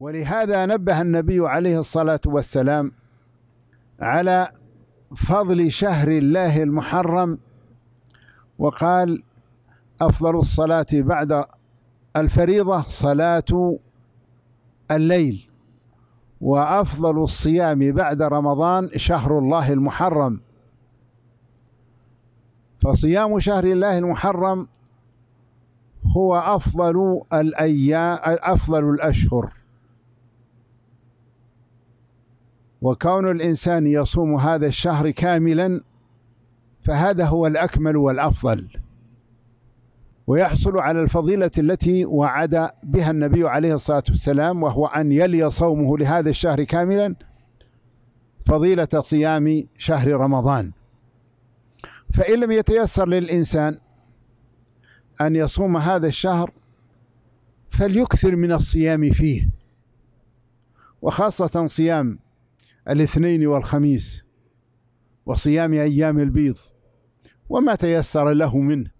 ولهذا نبه النبي عليه الصلاة والسلام على فضل شهر الله المحرم وقال أفضل الصلاة بعد الفريضة صلاة الليل وأفضل الصيام بعد رمضان شهر الله المحرم فصيام شهر الله المحرم هو أفضل الأيام أفضل الأشهر وكون الانسان يصوم هذا الشهر كاملا فهذا هو الاكمل والافضل ويحصل على الفضيله التي وعد بها النبي عليه الصلاه والسلام وهو ان يلي صومه لهذا الشهر كاملا فضيله صيام شهر رمضان فان لم يتيسر للانسان ان يصوم هذا الشهر فليكثر من الصيام فيه وخاصه صيام الاثنين والخميس وصيام أيام البيض وما تيسر له منه